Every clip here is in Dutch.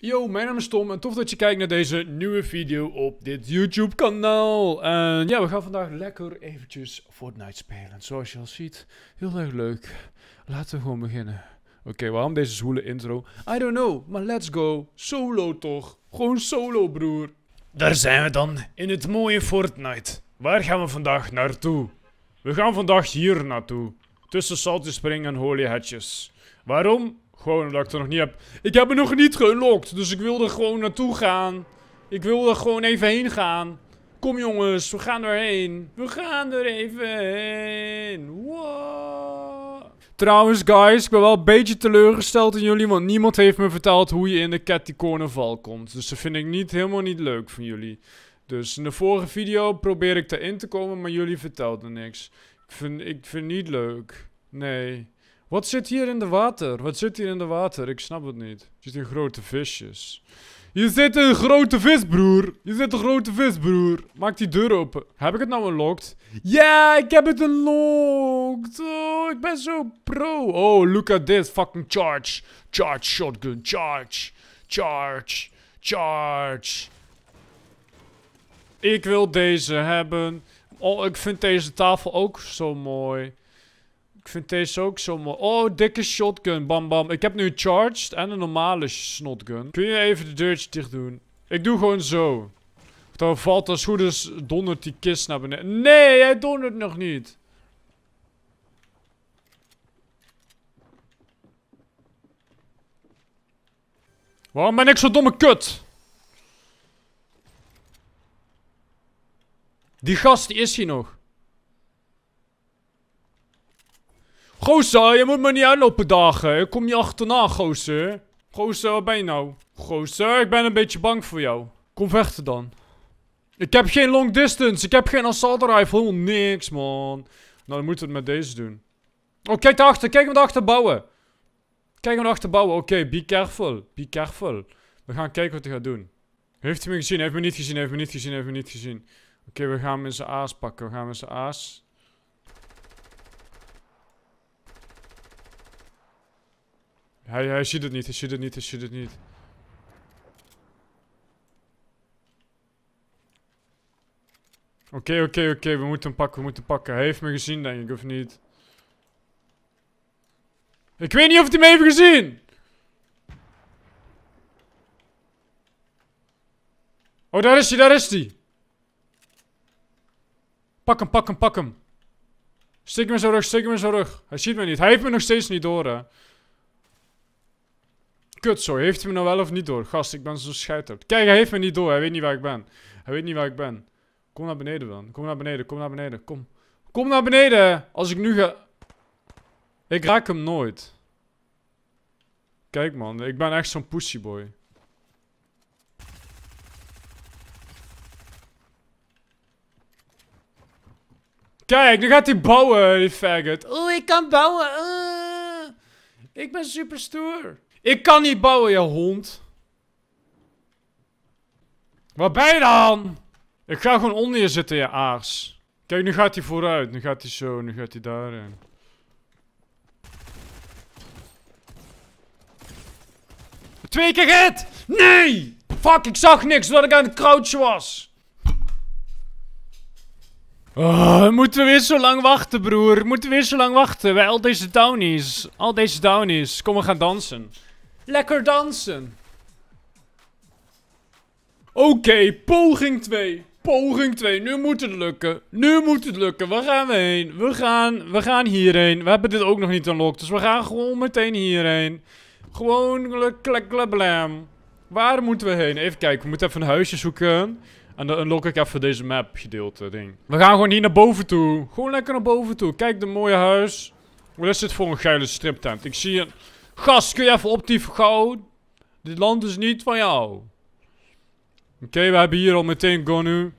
Yo, mijn naam is Tom en tof dat je kijkt naar deze nieuwe video op dit YouTube kanaal. En ja, we gaan vandaag lekker eventjes Fortnite spelen. Zoals je al ziet, heel erg leuk. Laten we gewoon beginnen. Oké, waarom deze zwoele intro? I don't know, maar let's go. Solo toch? Gewoon solo, broer. Daar zijn we dan, in het mooie Fortnite. Waar gaan we vandaag naartoe? We gaan vandaag hier naartoe. Tussen Salty Spring en holy hatches. Waarom? Gewoon ik het nog niet heb. Ik heb het nog niet gelokt, Dus ik wilde gewoon naartoe gaan. Ik wilde gewoon even heen gaan. Kom jongens, we gaan erheen. We gaan er even heen. Wow. Trouwens guys, ik ben wel een beetje teleurgesteld in jullie. Want niemand heeft me verteld hoe je in de Catty val komt. Dus dat vind ik niet, helemaal niet leuk van jullie. Dus in de vorige video probeer ik erin te komen, maar jullie vertelden niks. Ik vind, ik vind niet leuk. Nee. Wat zit hier in de water? Wat zit hier in de water? Ik snap het niet. Er zitten grote visjes. Je zit een grote vis, broer. Je zit een grote vis, broer. Maak die deur open. Heb ik het nou unlocked? Ja, ik heb het unlocked. Oh, ik ben zo pro. Oh, look at this. Fucking charge. Charge, shotgun. Charge. Charge. Charge. Ik wil deze hebben. Oh, ik vind deze tafel ook zo mooi. Ik vind deze ook zo mooi. Oh, dikke shotgun. Bam, bam. Ik heb nu een charged en een normale shotgun. Kun je even de deurtje dicht doen? Ik doe gewoon zo. Dan valt als goed is, dondert die kist naar beneden. Nee, hij dondert nog niet. Waarom ben ik zo'n domme kut? Die gast, die is hier nog. Gozer, je moet me niet uitlopen dagen. Ik kom je achterna, gozer. Gozer, wat ben je nou? Gozer, ik ben een beetje bang voor jou. Kom vechten dan. Ik heb geen long distance. Ik heb geen assault rifle. Helemaal niks, man. Nou, dan moeten we het met deze doen. Oh, kijk daarachter. Kijk hem de bouwen. Kijk hem de bouwen. Oké, be careful. Be careful. We gaan kijken wat hij gaat doen. Heeft hij me gezien? Heeft me niet gezien? Heeft me niet gezien? Heeft me niet gezien? Oké, we gaan hem in zijn aas pakken. We gaan hem in zijn aas. Hij, hij ziet het niet, hij ziet het niet, hij ziet het niet. Oké, oké, oké, we moeten hem pakken, we moeten hem pakken. Hij heeft me gezien, denk ik, of niet? Ik weet niet of hij me heeft gezien! Oh, daar is hij, daar is hij! Pak hem, pak hem, pak hem. Steek hem in zijn rug, steek hem in zijn rug. Hij ziet me niet. Hij heeft me nog steeds niet door, hè. Kut heeft hij me nou wel of niet door? Gast, ik ben zo scheiterd. Kijk, hij heeft me niet door. Hij weet niet waar ik ben. Hij weet niet waar ik ben. Kom naar beneden dan. Kom naar beneden, kom naar beneden. Kom. Kom naar beneden! Als ik nu ga... Ik raak hem nooit. Kijk man, ik ben echt zo'n pussyboy. Kijk, nu gaat hij bouwen, die faggot. Oh, ik kan bouwen. Eh. ik ben super stoer. Ik kan niet bouwen, je hond. Waar ben je dan? Ik ga gewoon onder je zitten, je aars. Kijk, nu gaat hij vooruit. Nu gaat hij zo. Nu gaat hij daarin. Twee keer hit! Nee! Fuck, ik zag niks doordat ik aan het crouchen was. Ah, moeten we weer zo lang wachten, broer. Moeten we weer zo lang wachten bij al deze downies. Al deze downies. Kom, we gaan dansen. Lekker dansen. Oké, poging 2. Poging 2. Nu moet het lukken. Nu moet het lukken. Waar gaan we heen? We gaan, we gaan hierheen. We hebben dit ook nog niet unlocked. Dus we gaan gewoon meteen hierheen. Gewoon klekkleblam. Waar moeten we heen? Even kijken. We moeten even een huisje zoeken. En dan unlock ik even deze map gedeelte ding. We gaan gewoon hier naar boven toe. Gewoon lekker naar boven toe. Kijk, de mooie huis. Wat is dit voor een geile striptent? Ik zie een... Gast, kun je even optieven gauw? Dit land is niet van jou. Oké, we hebben hier al meteen Gonu.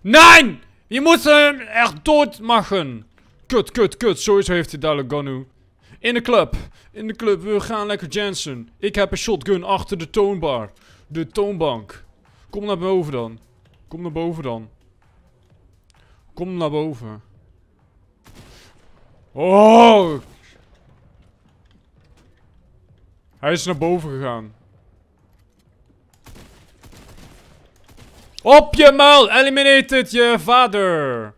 Nein, Je moet hem eh, echt doodmachen. Kut, kut, kut. Sowieso heeft hij duidelijk Gonu. In de club. In de club. We gaan lekker Jensen. Ik heb een shotgun achter de toonbar. De toonbank. Kom naar boven dan. Kom naar boven dan. Kom naar boven. Oh! Hij is naar boven gegaan. Op je muil! Eliminated je vader!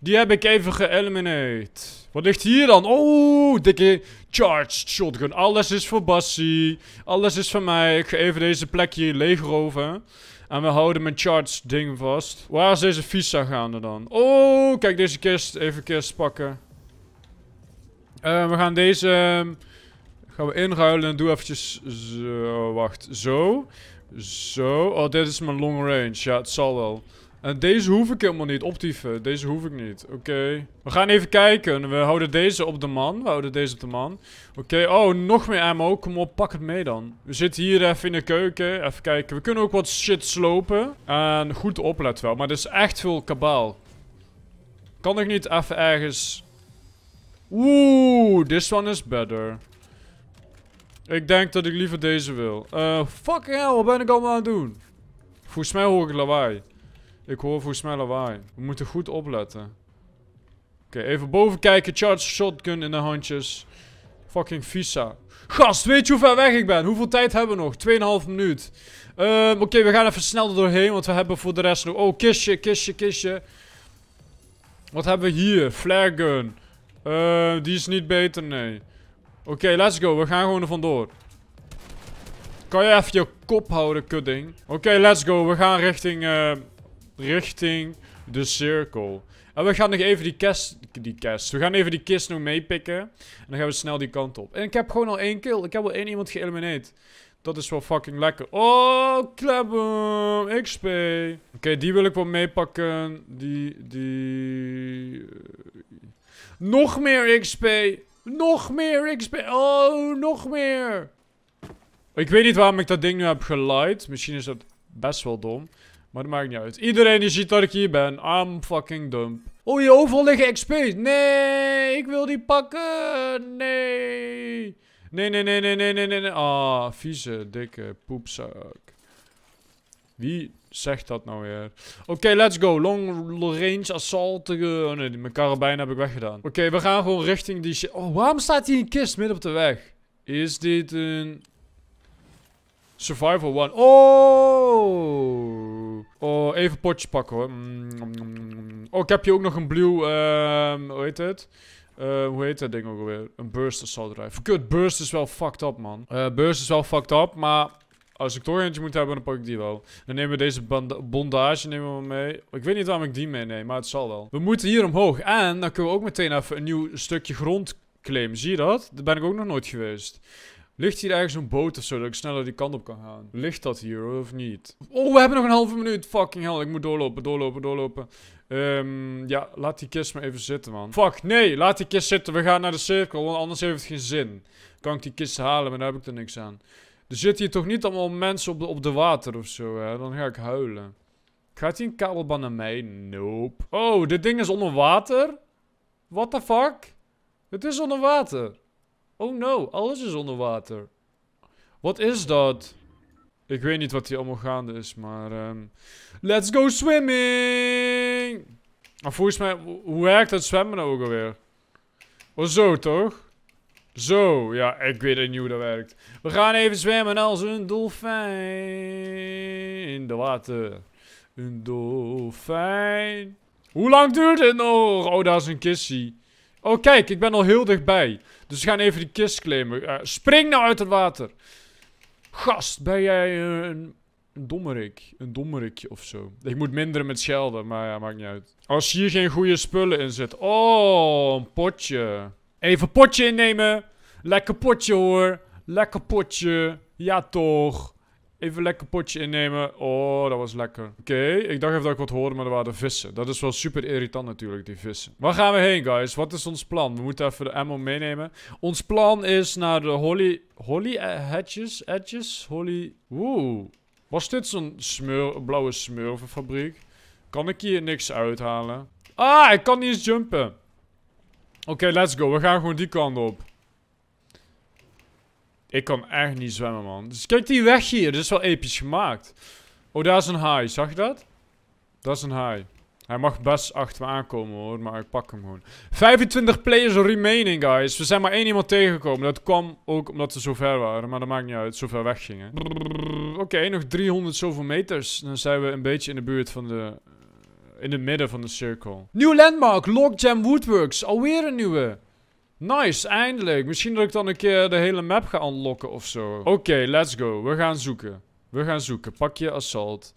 Die heb ik even geëliminate. Wat ligt hier dan? Oh, dikke charged shotgun. Alles is voor Bassie. Alles is van mij. Ik ga even deze plekje leegroven. En we houden mijn charged ding vast. Waar is deze visa gaande dan? Oh, kijk deze kist. Even kist pakken. Eh, we gaan deze... Ehm, gaan we inruilen en doe eventjes... Zo, wacht. Zo. Zo. Oh, dit is mijn long range. Ja, het zal wel. En deze hoef ik helemaal niet. Optieven. Deze hoef ik niet. Oké. We gaan even kijken. We houden deze op de man. We houden deze op de man. Oké. Oh, nog meer ammo. Kom op, pak het mee dan. We zitten hier even in de keuken. Even kijken. We kunnen ook wat shit slopen. En goed opletten wel. Maar er is echt veel kabaal. Kan ik niet even ergens Oeh, this one is better. Ik denk dat ik liever deze wil. Uh, eh, fucking hell, wat ben ik allemaal aan het doen? Volgens mij hoor ik lawaai. Ik hoor volgens mij lawaai. We moeten goed opletten. Oké, even boven kijken. Charge shotgun in de handjes. Fucking visa. Gast, weet je hoe ver weg ik ben? Hoeveel tijd hebben we nog? 2,5 minuut. Um, Oké, we gaan even snel er doorheen. Want we hebben voor de rest nog... Oh, kistje, kistje, kistje. Wat hebben we hier? Flare gun. Eh, die is niet beter, nee. Oké, let's go. We gaan gewoon er vandoor. Kan je even je kop houden, kudding? Oké, let's go. We gaan richting... Uh, richting de cirkel. En we gaan nog even die kist... Die kist. We gaan even die kist nog meepikken. En dan gaan we snel die kant op. En ik heb gewoon al één kill. Ik heb al één iemand geëlimineerd. Dat is wel fucking lekker. Oh, klebben. XP. Oké, die wil ik wel meepakken. Die, die... Nog meer XP. Nog meer XP. Oh, nog meer. Ik weet niet waarom ik dat ding nu heb geluid. Misschien is dat best wel dom. Maar dat maakt niet uit. Iedereen die ziet dat ik hier ben. I'm fucking dumb. Oh, je overal liggen XP. Nee, ik wil die pakken. Nee. Nee, nee, nee, nee, nee, nee, nee. Ah, vieze, dikke poepzak. Wie zegt dat nou weer? Oké, let's go. Long range assault. Oh nee, mijn karabijn heb ik weggedaan. Oké, we gaan gewoon richting die Oh, waarom staat hier een kist midden op de weg? Is dit een... Survival one. Oh! Oh, even potjes pakken hoor. Oh, ik heb hier ook nog een blue... Ehm, hoe heet het? Eh, hoe heet dat ding ook alweer? Een burst assault rifle. Kut, burst is wel fucked up man. Uh, burst is wel fucked up, maar... Als ik toch eentje moet hebben, dan pak ik die wel. Dan nemen we deze bondage nemen we mee. Ik weet niet waarom ik die meeneem, maar het zal wel. We moeten hier omhoog. En dan kunnen we ook meteen even een nieuw stukje grond claimen. Zie je dat? Daar ben ik ook nog nooit geweest. Ligt hier ergens een boot of zo, dat ik sneller die kant op kan gaan? Ligt dat hier of niet? Oh, we hebben nog een halve minuut. Fucking hell, ik moet doorlopen, doorlopen, doorlopen. Ehm, ja, laat die kist maar even zitten, man. Fuck, nee, laat die kist zitten. We gaan naar de cirkel, want anders heeft het geen zin. Kan ik die kist halen, maar daar heb ik er niks aan. Er zitten hier toch niet allemaal mensen op de, op de water of zo, hè? Dan ga ik huilen. Gaat hij een kabelbaan naar mij? Nope. Oh, dit ding is onder water? What the fuck? Het is onder water. Oh no, alles is onder water. Wat is dat? Ik weet niet wat hier allemaal gaande is, maar... Ehm, let's go swimming! Maar volgens mij, hoe werkt dat zwemmen nou ook alweer? Oh zo, toch? Zo, ja, ik weet niet hoe dat werkt. We gaan even zwemmen als een dolfijn. In de water. Een dolfijn. Hoe lang duurt het nog? Oh, daar is een kissie. Oh, kijk, ik ben al heel dichtbij. Dus we gaan even die kist claimen. Eh, spring nou uit het water. Gast, ben jij een, een dommerik? Een dommerikje of zo. Ik moet minderen met schelden, maar ja, maakt niet uit. Als hier geen goede spullen in zit. Oh, een potje. Even potje innemen. Lekker potje hoor. Lekker potje. Ja toch. Even lekker potje innemen. Oh, dat was lekker. Oké, ik dacht even dat ik wat hoorde, maar er waren vissen. Dat is wel super irritant natuurlijk, die vissen. Waar gaan we heen, guys? Wat is ons plan? We moeten even de ammo meenemen. Ons plan is naar de holly... Holly eh, hedges? Edges? Holly... Oeh. Was dit zo'n smur, blauwe smurvenfabriek? Kan ik hier niks uithalen? Ah, ik kan niet eens jumpen. Oké, let's go. We gaan gewoon die kant op. Ik kan echt niet zwemmen, man. Dus kijk die weg hier. Dit is wel episch gemaakt. Oh, daar is een high. Zag je dat? Dat is een high. Hij mag best achter me aankomen, hoor. Maar ik pak hem gewoon. 25 players remaining, guys. We zijn maar één iemand tegengekomen. Dat kwam ook omdat we zo ver waren. Maar dat maakt niet uit. Zo ver weggingen. Oké, nog 300 zoveel meters. Dan zijn we een beetje in de buurt van de in het midden van de cirkel. Nieuw landmark, Logjam Woodworks. Alweer een nieuwe. Nice, eindelijk. Misschien dat ik dan een keer de hele map ga unlocken of zo. Oké, let's go. We gaan zoeken. We gaan zoeken. Pak je assault.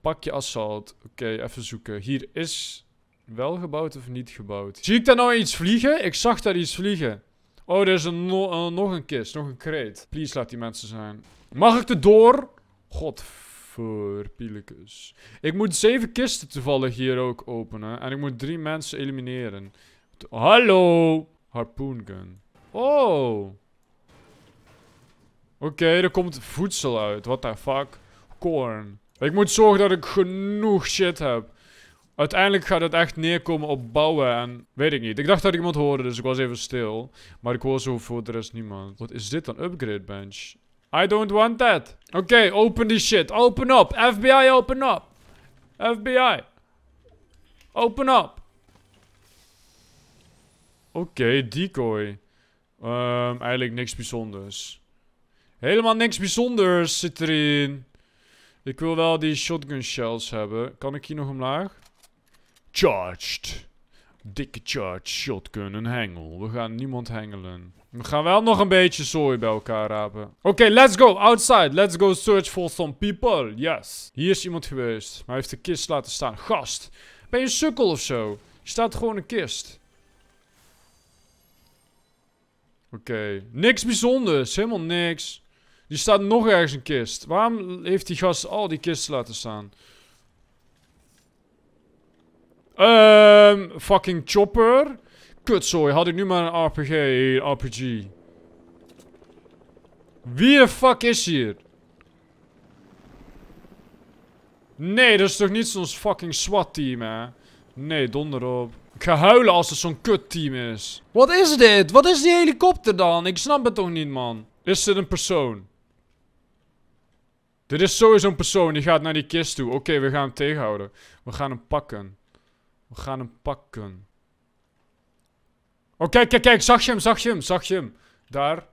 Pak je assault. Oké, even zoeken. Hier is wel gebouwd of niet gebouwd. Zie ik daar nou iets vliegen? Ik zag daar iets vliegen. Oh, er is een eh, nog een kist. Nog een kreet. Please, laat die mensen zijn. Mag ik er door? God voor Pilicus. Ik moet zeven kisten toevallig hier ook openen. En ik moet drie mensen elimineren. Hallo! Harpoon gun. Oh! Oké, er komt voedsel uit. What the fuck? Corn. Ik moet zorgen dat ik genoeg shit heb. Uiteindelijk gaat het echt neerkomen op bouwen en weet ik niet. Ik dacht dat ik iemand hoorde, dus ik was even stil. Maar ik hoor zo voor de rest niemand. Wat is dit dan? Upgrade bench. I don't want that. Oké, okay, open die shit. Open up. FBI, open up. FBI. Open up. Oké, okay, decoy. Um, eigenlijk niks bijzonders. Helemaal niks bijzonders zit erin. Ik wil wel die shotgun shells hebben. Kan ik hier nog omlaag? Charged. Dikke charge, shotgun, een hengel. We gaan niemand hengelen. We gaan wel nog een beetje zooi bij elkaar rapen. Oké, let's go outside. Let's go search for some people. Yes. Hier is iemand geweest. Maar hij heeft de kist laten staan. Gast, ben je een sukkel of zo? Je staat gewoon een kist. Oké, niks bijzonders. Helemaal niks. Die staat nog ergens een kist. Waarom heeft die gast al die kisten laten staan? Um, fucking chopper. Kutzooi, had ik nu maar een RPG. RPG. Wie de fuck is hier? Nee, dat is toch niet zo'n fucking SWAT-team, hè? Nee, donder op. Ik ga huilen als het zo'n kut-team is. Wat is dit? Wat is die helikopter dan? Ik snap het toch niet, man. Is dit een persoon? Dit is sowieso een persoon. Die gaat naar die kist toe. Oké, we gaan hem tegenhouden. We gaan hem pakken. We gaan hem pakken. Oké, oh, kijk, kijk, kijk. Zag je hem, zag je hem, zag je hem. Daar.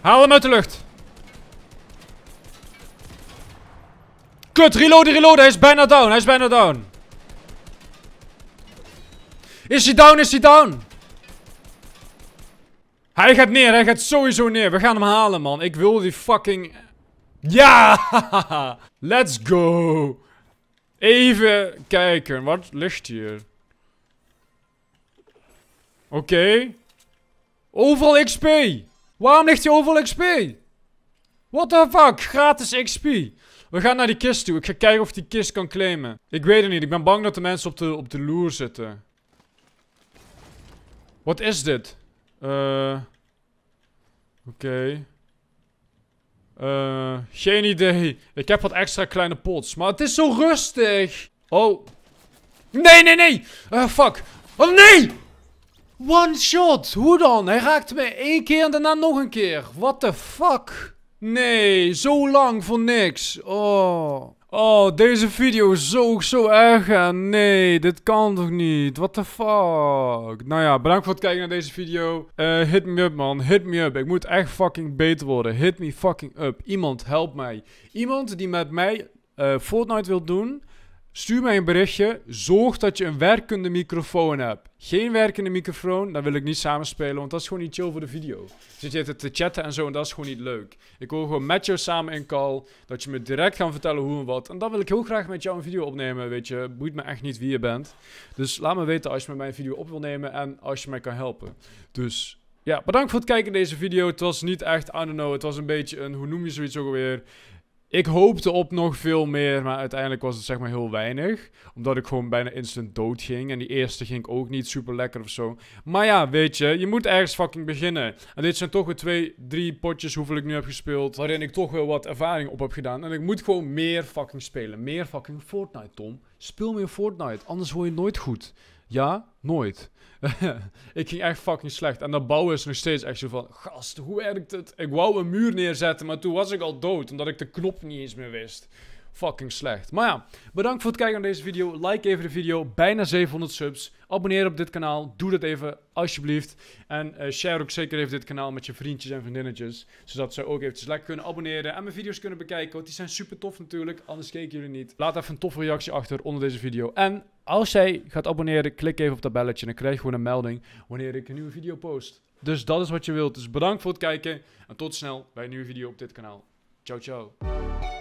Haal hem uit de lucht. Kut, reload, reload. Hij is bijna down, hij is bijna down. Is hij down, is hij down? Hij gaat neer, hij gaat sowieso neer. We gaan hem halen, man. Ik wil die fucking ja! Let's go! Even kijken, wat ligt hier? Oké. Overal XP! Waarom ligt hier overal XP? What the fuck? Gratis XP. We gaan naar die kist toe. Ik ga kijken of die kist kan claimen. Ik weet het niet. Ik ben bang dat de mensen op de, op de loer zitten. Wat is dit? Eh, oké. Uh, geen idee. Ik heb wat extra kleine pots. Maar het is zo rustig. Oh. Nee, nee, nee. Uh, fuck. Oh, nee. One shot. Hoe dan? Hij raakt me één keer en daarna nog een keer. What the fuck? Nee, zo lang voor niks. Oh. Oh, deze video is zo, zo erg. Nee, dit kan toch niet? What the fuck? Nou ja, bedankt voor het kijken naar deze video. Eh, hit me up, man. Hit me up. Ik moet echt fucking beter worden. Hit me fucking up. Iemand, help mij. Iemand die met mij eh, Fortnite wil doen... Stuur mij een berichtje. Zorg dat je een werkende microfoon hebt. Geen werkende microfoon, dan wil ik niet samenspelen, want dat is gewoon niet chill voor de video. Zit je te chatten en zo, en dat is gewoon niet leuk. Ik wil gewoon met jou samen in call, dat je me direct kan vertellen hoe en wat. En dan wil ik heel graag met jou een video opnemen, weet je. Boeit me echt niet wie je bent. Dus laat me weten als je met mij een video op wil nemen en als je mij kan helpen. Dus ja, bedankt voor het kijken in deze video. Het was niet echt, I don't know, het was een beetje een, hoe noem je zoiets ook alweer? ik hoopte op nog veel meer, maar uiteindelijk was het zeg maar heel weinig. Omdat ik gewoon bijna instant dood ging. En die eerste ging ook niet super lekker of zo. Maar ja, weet je, je moet ergens fucking beginnen. En dit zijn toch weer twee, drie potjes hoeveel ik nu heb gespeeld. Waarin ik toch wel wat ervaring op heb gedaan. En ik moet gewoon meer fucking spelen. Meer fucking Fortnite, Tom. Speel meer Fortnite, anders word je nooit goed. Ja, nooit. ik ging echt fucking slecht. En dat bouwen is nog steeds echt zo van... Gast, hoe werkt het? Ik wou een muur neerzetten, maar toen was ik al dood. Omdat ik de knop niet eens meer wist fucking slecht. Maar ja, bedankt voor het kijken naar deze video. Like even de video. Bijna 700 subs. Abonneer op dit kanaal. Doe dat even, alsjeblieft. En eh, share ook zeker even dit kanaal met je vriendjes en vriendinnetjes. Zodat ze ook eventjes lekker kunnen abonneren en mijn video's kunnen bekijken. Want die zijn super tof natuurlijk. Anders keken jullie niet. Laat even een toffe reactie achter onder deze video. En als jij gaat abonneren, klik even op dat belletje. dan krijg je gewoon een melding wanneer ik een nieuwe video post. Dus dat is wat je wilt. Dus bedankt voor het kijken. En tot snel bij een nieuwe video op dit kanaal. Ciao, ciao.